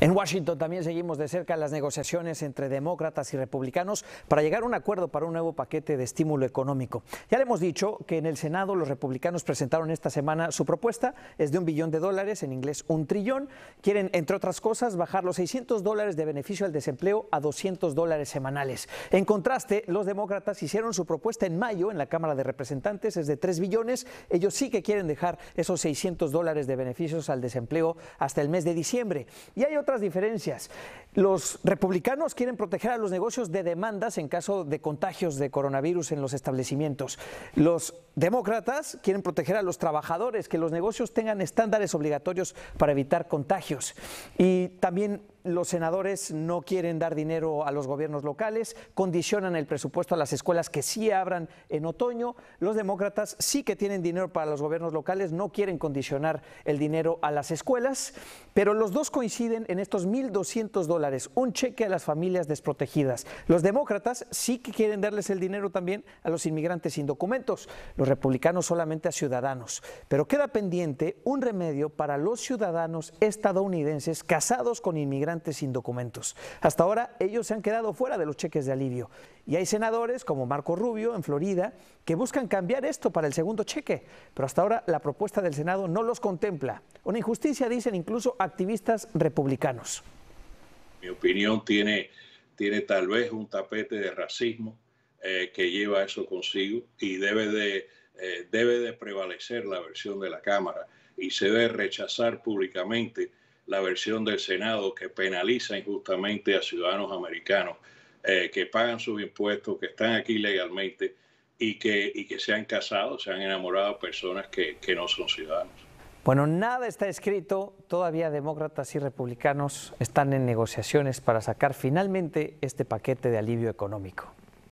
En Washington también seguimos de cerca las negociaciones entre demócratas y republicanos para llegar a un acuerdo para un nuevo paquete de estímulo económico. Ya le hemos dicho que en el Senado los republicanos presentaron esta semana su propuesta, es de un billón de dólares, en inglés un trillón. Quieren, entre otras cosas, bajar los 600 dólares de beneficio al desempleo a 200 dólares semanales. En contraste, los demócratas hicieron su propuesta en mayo en la Cámara de Representantes, es de 3 billones. Ellos sí que quieren dejar esos 600 dólares de beneficios al desempleo hasta el mes de diciembre. Y hay otra otras diferencias. Los republicanos quieren proteger a los negocios de demandas en caso de contagios de coronavirus en los establecimientos. Los demócratas quieren proteger a los trabajadores, que los negocios tengan estándares obligatorios para evitar contagios. Y también los senadores no quieren dar dinero a los gobiernos locales, condicionan el presupuesto a las escuelas que sí abran en otoño. Los demócratas sí que tienen dinero para los gobiernos locales, no quieren condicionar el dinero a las escuelas, pero los dos coinciden en estos 1.200 dólares un cheque a las familias desprotegidas. Los demócratas sí que quieren darles el dinero también a los inmigrantes sin documentos, los republicanos solamente a ciudadanos. Pero queda pendiente un remedio para los ciudadanos estadounidenses casados con inmigrantes sin documentos. Hasta ahora ellos se han quedado fuera de los cheques de alivio. Y hay senadores como Marco Rubio en Florida que buscan cambiar esto para el segundo cheque, pero hasta ahora la propuesta del Senado no los contempla. Una injusticia, dicen incluso activistas republicanos mi opinión, tiene, tiene tal vez un tapete de racismo eh, que lleva eso consigo y debe de, eh, debe de prevalecer la versión de la Cámara y se debe rechazar públicamente la versión del Senado que penaliza injustamente a ciudadanos americanos eh, que pagan sus impuestos, que están aquí legalmente y que, y que se han casado, se han enamorado de personas que, que no son ciudadanos. Bueno, nada está escrito, todavía demócratas y republicanos están en negociaciones para sacar finalmente este paquete de alivio económico.